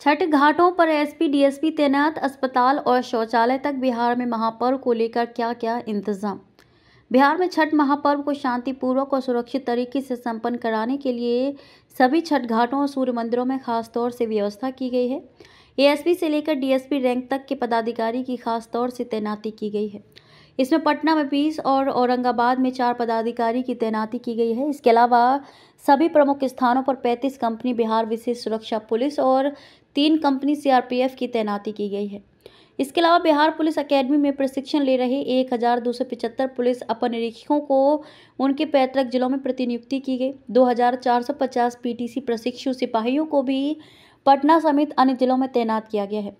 छठ घाटों पर SP DSP तैनात अस्पताल और शौचालय तक बिहार में महापर्व को लेकर क्या क्या इंतजाम बिहार में छठ महापर्व को शांतिपूर्वक और सुरक्षित तरीके से संपन्न कराने के लिए सभी छठ घाटों और सूर्य मंदिरों में खास तौर से व्यवस्था की गई है एएसपी से लेकर डीएसपी रैंक तक के पदाधिकारी की खास तौर से तैनाती की गई है इसमें पटना में बीस और औरंगाबाद में चार पदाधिकारी की तैनाती की गई है इसके अलावा सभी प्रमुख स्थानों पर पैंतीस कंपनी बिहार विशेष सुरक्षा पुलिस और तीन कंपनी सीआरपीएफ की तैनाती की गई है इसके अलावा बिहार पुलिस एकेडमी में प्रशिक्षण ले रहे एक हज़ार दो सौ पिचहत्तर पुलिस अपर निरीक्षकों को उनके पैतृक जिलों में प्रतिनियुक्ति की गई दो हज़ार चार सौ पचास पीटीसी प्रशिक्षु सिपाहियों को भी पटना समेत अन्य जिलों में तैनात किया गया है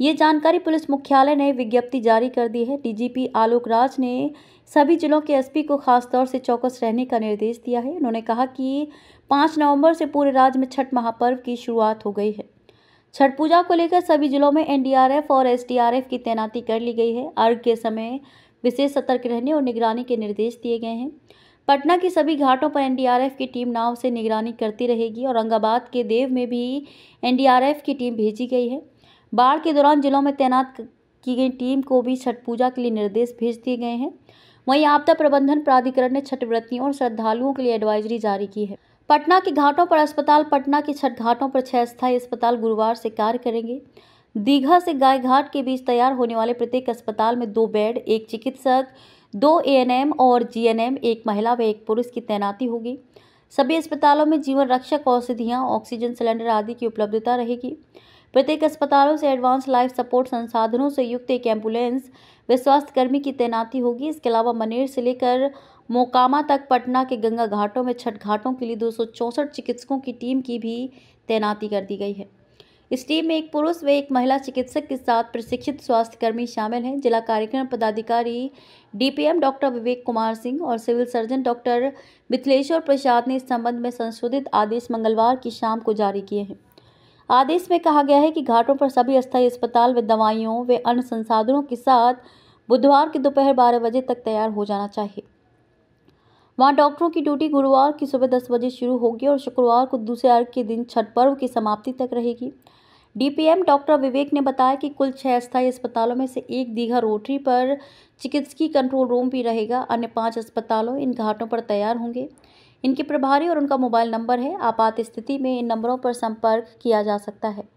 ये जानकारी पुलिस मुख्यालय ने विज्ञप्ति जारी कर दी है डीजीपी आलोक राज ने सभी जिलों के एसपी को खासतौर से चौकस रहने का निर्देश दिया है उन्होंने कहा कि पाँच नवंबर से पूरे राज्य में छठ महापर्व की शुरुआत हो गई है छठ पूजा को लेकर सभी जिलों में एनडीआरएफ और एसडीआरएफ की तैनाती कर ली गई है अर्घ के समय विशेष सतर्क रहने और निगरानी के निर्देश दिए गए हैं पटना के सभी घाटों पर एनडीआरएफ की टीम नाव से निगरानी करती रहेगी औरंगाबाद के देव में भी एनडीआरएफ की टीम भेजी गई है बाढ़ के दौरान जिलों में तैनात की गई टीम को भी छठ पूजा के लिए निर्देश भेज दिए गए हैं वहीं आपदा प्रबंधन प्राधिकरण ने छठ व्रतियों और श्रद्धालुओं के लिए एडवाइजरी जारी की है पटना के घाटों पर अस्पताल पटना के छठ घाटों पर छह स्थायी अस्पताल गुरुवार से कार्य करेंगे दीघा से गाय घाट के बीच तैयार होने वाले प्रत्येक अस्पताल में दो बेड एक चिकित्सक दो ए और जीएनएम एक महिला व एक पुरुष की तैनाती होगी सभी अस्पतालों में जीवन रक्षक औषधियाँ ऑक्सीजन सिलेंडर आदि की उपलब्धता रहेगी प्रत्येक अस्पतालों से एडवांस लाइफ सपोर्ट संसाधनों से युक्त एक एम्बुलेंस व स्वास्थ्यकर्मी की तैनाती होगी इसके अलावा मनेर से लेकर मोकामा तक पटना के गंगा घाटों में छठ घाटों के लिए दो चिकित्सकों की टीम की भी तैनाती कर दी गई है इस टीम में एक पुरुष व एक महिला चिकित्सक के साथ प्रशिक्षित स्वास्थ्यकर्मी शामिल हैं जिला कार्यक्रम पदाधिकारी डीपीएम डॉक्टर विवेक कुमार सिंह और civil surgeon doctor Mithileshwar Prasad ने इस संबंध में संशोधित आदेश मंगलवार की शाम को जारी किए हैं आदेश में कहा गया है कि घाटों पर सभी अस्थायी अस्पताल में दवाइयों व अन्य संसाधनों के साथ बुधवार की दोपहर बारह बजे तक तैयार हो जाना चाहिए वहां डॉक्टरों की ड्यूटी गुरुवार की सुबह दस बजे शुरू होगी और शुक्रवार को दूसरे अर्घ के दिन छठ पर्व की समाप्ति तक रहेगी डीपीएम डॉक्टर विवेक ने बताया कि कुल छः अस्थायी अस्पतालों में से एक दीघा रोटरी पर चिकित्सकीय कंट्रोल रूम भी रहेगा अन्य पाँच अस्पतालों इन घाटों पर तैयार होंगे इनके प्रभारी और उनका मोबाइल नंबर है आपात स्थिति में इन नंबरों पर संपर्क किया जा सकता है